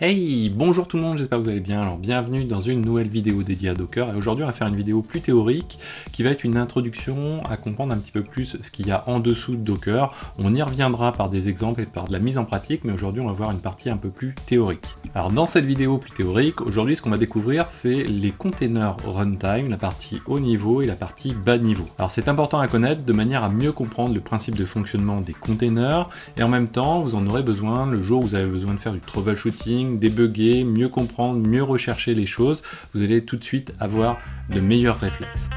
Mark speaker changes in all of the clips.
Speaker 1: Hey, bonjour tout le monde, j'espère que vous allez bien. Alors bienvenue dans une nouvelle vidéo dédiée à Docker et aujourd'hui on va faire une vidéo plus théorique qui va être une introduction à comprendre un petit peu plus ce qu'il y a en dessous de Docker. On y reviendra par des exemples et par de la mise en pratique, mais aujourd'hui on va voir une partie un peu plus théorique. Alors dans cette vidéo plus théorique, aujourd'hui ce qu'on va découvrir c'est les containers runtime, la partie haut niveau et la partie bas niveau. Alors c'est important à connaître de manière à mieux comprendre le principe de fonctionnement des containers et en même temps vous en aurez besoin le jour où vous avez besoin de faire du troubleshooting, débugger, mieux comprendre, mieux rechercher les choses, vous allez tout de suite avoir de meilleurs réflexes.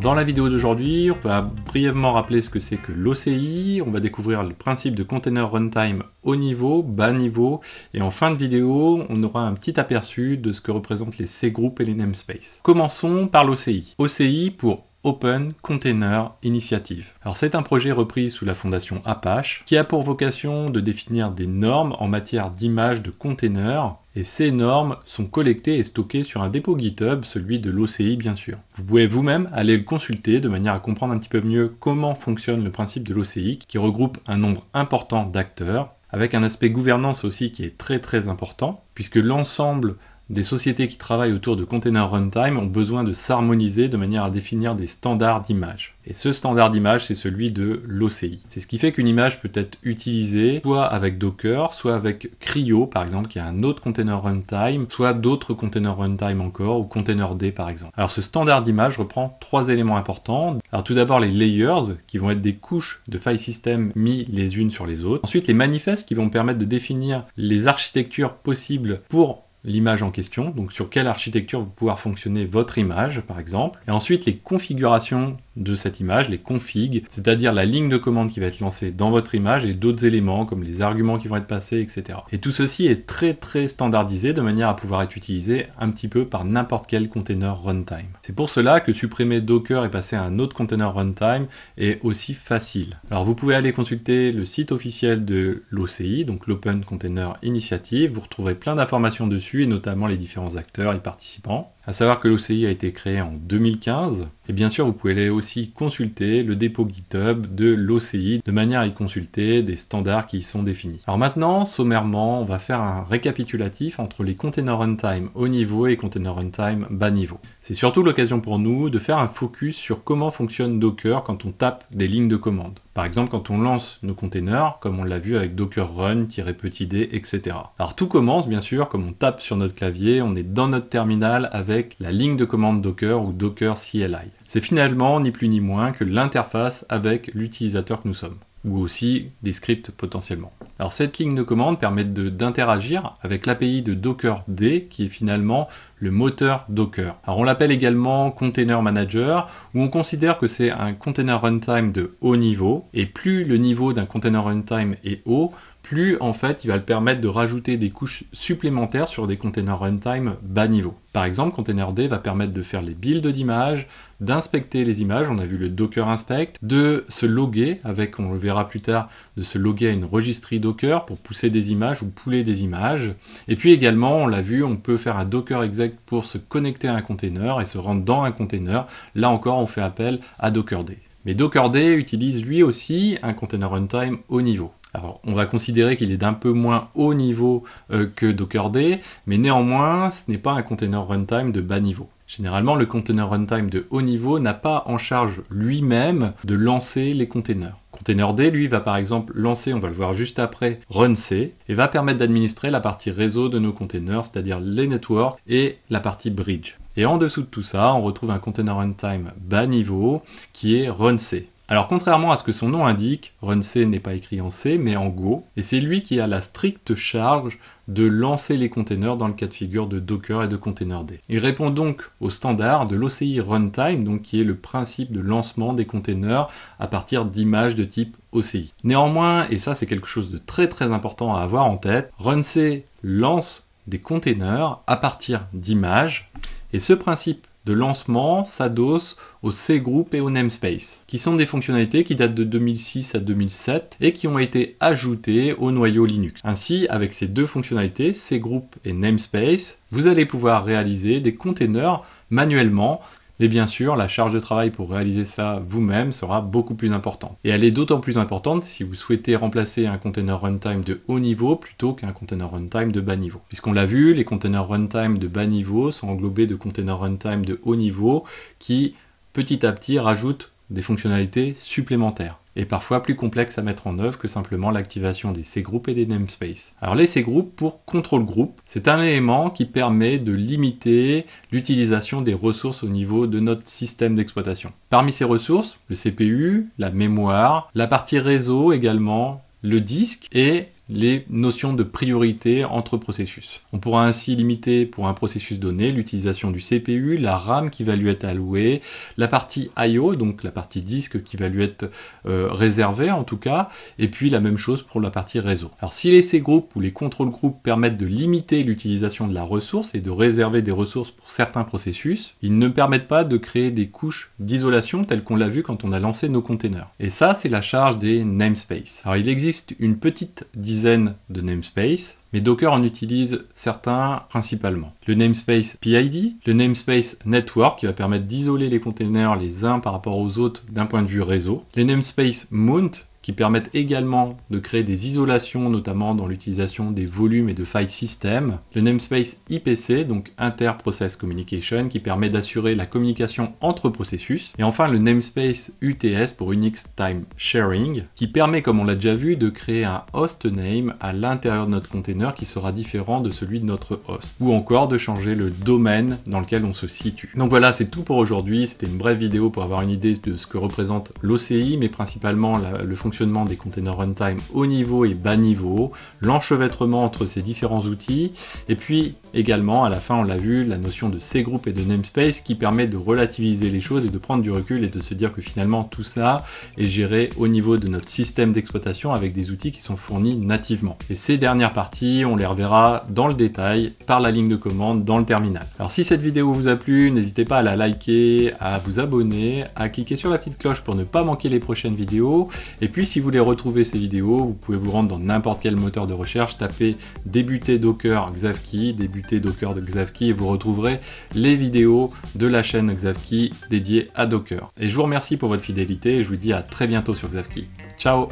Speaker 1: dans la vidéo d'aujourd'hui, on va brièvement rappeler ce que c'est que l'OCI, on va découvrir le principe de container runtime haut niveau, bas niveau, et en fin de vidéo, on aura un petit aperçu de ce que représentent les C-groupes et les namespaces. Commençons par l'OCI. OCI pour Open Container Initiative. Alors c'est un projet repris sous la fondation Apache qui a pour vocation de définir des normes en matière d'image de containers et ces normes sont collectées et stockées sur un dépôt GitHub, celui de l'OCI bien sûr. Vous pouvez vous-même aller le consulter de manière à comprendre un petit peu mieux comment fonctionne le principe de l'OCI qui regroupe un nombre important d'acteurs avec un aspect gouvernance aussi qui est très très important puisque l'ensemble des sociétés qui travaillent autour de container runtime ont besoin de s'harmoniser de manière à définir des standards d'image. Et ce standard d'image, c'est celui de l'OCI. C'est ce qui fait qu'une image peut être utilisée soit avec Docker, soit avec Cryo, par exemple, qui a un autre container runtime, soit d'autres containers runtime encore, ou Container D, par exemple. Alors ce standard d'image reprend trois éléments importants. Alors tout d'abord les layers, qui vont être des couches de file system mis les unes sur les autres. Ensuite les manifestes, qui vont permettre de définir les architectures possibles pour l'image en question, donc sur quelle architecture vous pouvoir fonctionner votre image par exemple, et ensuite les configurations de cette image, les configs, c'est-à-dire la ligne de commande qui va être lancée dans votre image et d'autres éléments comme les arguments qui vont être passés, etc. Et tout ceci est très très standardisé de manière à pouvoir être utilisé un petit peu par n'importe quel container runtime. C'est pour cela que supprimer Docker et passer à un autre container runtime est aussi facile. Alors vous pouvez aller consulter le site officiel de l'OCI, donc l'Open Container Initiative, vous retrouverez plein d'informations dessus et notamment les différents acteurs et participants. À savoir que l'OCI a été créé en 2015 et bien sûr, vous pouvez aller aussi consulter le dépôt GitHub de l'OCI de manière à y consulter des standards qui y sont définis. Alors maintenant, sommairement, on va faire un récapitulatif entre les containers runtime haut niveau et container runtime bas niveau. C'est surtout l'occasion pour nous de faire un focus sur comment fonctionne Docker quand on tape des lignes de commande. Par exemple, quand on lance nos containers, comme on l'a vu avec Docker run-petit d, etc. Alors tout commence bien sûr, comme on tape sur notre clavier, on est dans notre terminal avec la ligne de commande Docker ou Docker CLI c'est finalement ni plus ni moins que l'interface avec l'utilisateur que nous sommes, ou aussi des scripts potentiellement. Alors cette ligne de commande permet d'interagir avec l'API de Docker D, qui est finalement moteur Docker. Alors on l'appelle également Container Manager, où on considère que c'est un container runtime de haut niveau, et plus le niveau d'un container runtime est haut, plus en fait il va le permettre de rajouter des couches supplémentaires sur des containers runtime bas niveau. Par exemple, Containerd va permettre de faire les builds d'images, d'inspecter les images, on a vu le Docker Inspect, de se loguer avec, on le verra plus tard, de se loguer à une registrie Docker pour pousser des images ou pouler des images. Et puis également, on l'a vu, on peut faire un Docker exec pour se connecter à un container et se rendre dans un container. Là encore, on fait appel à Dockerd. Mais Dockerd utilise lui aussi un container runtime haut niveau. Alors, on va considérer qu'il est d'un peu moins haut niveau euh, que que Dockerd, mais néanmoins, ce n'est pas un container runtime de bas niveau. Généralement, le container runtime de haut niveau n'a pas en charge lui-même de lancer les containers. D, lui, va par exemple lancer, on va le voir juste après, Run C, et va permettre d'administrer la partie réseau de nos containers, c'est-à-dire les networks et la partie bridge. Et en dessous de tout ça, on retrouve un container runtime bas niveau qui est Run C. Alors contrairement à ce que son nom indique, Runc n'est pas écrit en C mais en Go, et c'est lui qui a la stricte charge de lancer les containers dans le cas de figure de Docker et de containerd. Il répond donc au standard de l'OCI Runtime, donc qui est le principe de lancement des containers à partir d'images de type OCI. Néanmoins, et ça c'est quelque chose de très très important à avoir en tête, Runc lance des containers à partir d'images, et ce principe de lancement s'adosse au C-Group et au Namespace, qui sont des fonctionnalités qui datent de 2006 à 2007 et qui ont été ajoutées au noyau Linux. Ainsi, avec ces deux fonctionnalités, cgroup et Namespace, vous allez pouvoir réaliser des containers manuellement mais bien sûr, la charge de travail pour réaliser ça vous-même sera beaucoup plus importante. Et elle est d'autant plus importante si vous souhaitez remplacer un container runtime de haut niveau plutôt qu'un container runtime de bas niveau. Puisqu'on l'a vu, les containers runtime de bas niveau sont englobés de containers runtime de haut niveau qui petit à petit rajoutent des fonctionnalités supplémentaires et parfois plus complexes à mettre en œuvre que simplement l'activation des C-groupes et des namespaces. Alors les C-groupes pour Control Group, c'est un élément qui permet de limiter l'utilisation des ressources au niveau de notre système d'exploitation. Parmi ces ressources, le CPU, la mémoire, la partie réseau également, le disque et les notions de priorité entre processus. On pourra ainsi limiter pour un processus donné l'utilisation du CPU, la RAM qui va lui être allouée, la partie I.O., donc la partie disque qui va lui être euh, réservée en tout cas, et puis la même chose pour la partie réseau. Alors si les C-groupes ou les contrôles groupes permettent de limiter l'utilisation de la ressource et de réserver des ressources pour certains processus, ils ne permettent pas de créer des couches d'isolation telles qu'on l'a vu quand on a lancé nos containers. Et ça, c'est la charge des namespaces. Alors il existe une petite de namespace mais Docker en utilise certains principalement. Le namespace PID, le namespace network qui va permettre d'isoler les containers les uns par rapport aux autres d'un point de vue réseau, les namespace mount qui permettent également de créer des isolations, notamment dans l'utilisation des volumes et de file système Le namespace IPC, donc Inter-Process Communication, qui permet d'assurer la communication entre processus. Et enfin, le namespace UTS pour Unix Time Sharing, qui permet, comme on l'a déjà vu, de créer un host name à l'intérieur de notre container qui sera différent de celui de notre host. Ou encore de changer le domaine dans lequel on se situe. Donc voilà, c'est tout pour aujourd'hui. C'était une brève vidéo pour avoir une idée de ce que représente l'OCI, mais principalement le fonctionnement fonctionnement des containers runtime haut niveau et bas niveau, l'enchevêtrement entre ces différents outils, et puis également, à la fin, on l'a vu, la notion de ces groupes et de namespace qui permet de relativiser les choses et de prendre du recul et de se dire que finalement tout ça est géré au niveau de notre système d'exploitation avec des outils qui sont fournis nativement. Et ces dernières parties, on les reverra dans le détail par la ligne de commande dans le terminal. Alors si cette vidéo vous a plu, n'hésitez pas à la liker, à vous abonner, à cliquer sur la petite cloche pour ne pas manquer les prochaines vidéos, et puis si vous voulez retrouver ces vidéos, vous pouvez vous rendre dans n'importe quel moteur de recherche, taper débuter Docker Xavki, débuter Docker de Xavki et vous retrouverez les vidéos de la chaîne Xavki dédiée à Docker. Et je vous remercie pour votre fidélité et je vous dis à très bientôt sur Xavki. Ciao